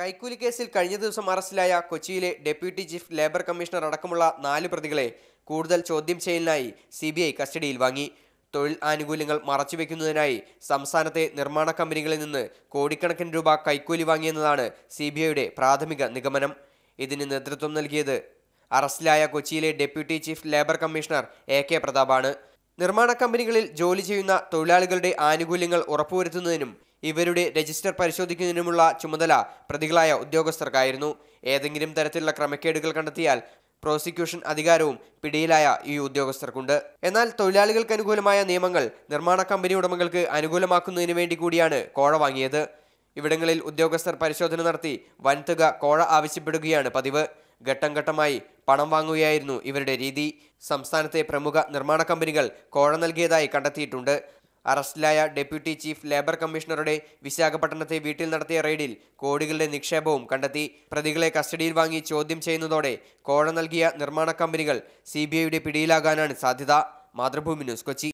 കൈക്കൂലി കേസിൽ കഴിഞ്ഞ ദിവസം അറസ്റ്റിലായ കൊച്ചിയിലെ ഡെപ്യൂട്ടി ചീഫ് ലേബർ കമ്മീഷണർ അടക്കമുള്ള നാല് പ്രതികളെ കൂടുതൽ ചോദ്യം ചെയ്യലിനായി സി ബി ഐ കസ്റ്റഡിയിൽ വാങ്ങി തൊഴിൽ ആനുകൂല്യങ്ങൾ മറച്ചുവെക്കുന്നതിനായി സംസ്ഥാനത്തെ നിർമ്മാണ കമ്പനികളിൽ നിന്ന് കോടിക്കണക്കിന് രൂപ കൈക്കൂലി വാങ്ങിയെന്നതാണ് സി ബി ഐയുടെ പ്രാഥമിക നിഗമനം ഇതിന് നേതൃത്വം നൽകിയത് അറസ്റ്റിലായ കൊച്ചിയിലെ deputy chief labour commissioner A K പ്രതാപാണ് നിർമ്മാണ കമ്പനികളിൽ ജോലി ചെയ്യുന്ന തൊഴിലാളികളുടെ ആനുകൂല്യങ്ങൾ ഉറപ്പുവരുത്തുന്നതിനും ഇവരുടെ രജിസ്റ്റർ പരിശോധിക്കുന്നതിനുമുള്ള ചുമതല പ്രതികളായ ഉദ്യോഗസ്ഥർക്കായിരുന്നു ഏതെങ്കിലും തരത്തിലുള്ള ക്രമക്കേടുകൾ കണ്ടെത്തിയാൽ പ്രോസിക്യൂഷൻ അധികാരവും പിടിയിലായ ഈ ഉദ്യോഗസ്ഥർക്കുണ്ട് എന്നാൽ തൊഴിലാളികൾക്ക് അനുകൂലമായ നിയമങ്ങൾ നിർമ്മാണ കമ്പനി ഉടമകൾക്ക് അനുകൂലമാക്കുന്നതിന് വേണ്ടി കൂടിയാണ് കോഴ വാങ്ങിയത് ഇവിടങ്ങളിൽ ഉദ്യോഗസ്ഥർ പരിശോധന നടത്തി വൻതുക കോഴ ആവശ്യപ്പെടുകയാണ് പതിവ് ഘട്ടം ഘട്ടമായി പണം വാങ്ങുകയായിരുന്നു ഇവരുടെ രീതി സംസ്ഥാനത്തെ പ്രമുഖ നിർമ്മാണ കമ്പനികൾ കോഴ നൽകിയതായി കണ്ടെത്തിയിട്ടുണ്ട് അറസ്റ്റിലായ ഡെപ്യൂട്ടി ചീഫ് ലേബർ കമ്മീഷണറുടെ വിശാഖപട്ടണത്തെ വീട്ടിൽ നടത്തിയ റെയ്ഡിൽ കോടികളുടെ നിക്ഷേപവും കണ്ടെത്തി പ്രതികളെ കസ്റ്റഡിയിൽ വാങ്ങി ചോദ്യം ചെയ്യുന്നതോടെ കോഴ നൽകിയ നിർമ്മാണ കമ്പനികൾ സി പിടിയിലാകാനാണ് സാധ്യത മാതൃഭൂമി ന്യൂസ് കൊച്ചി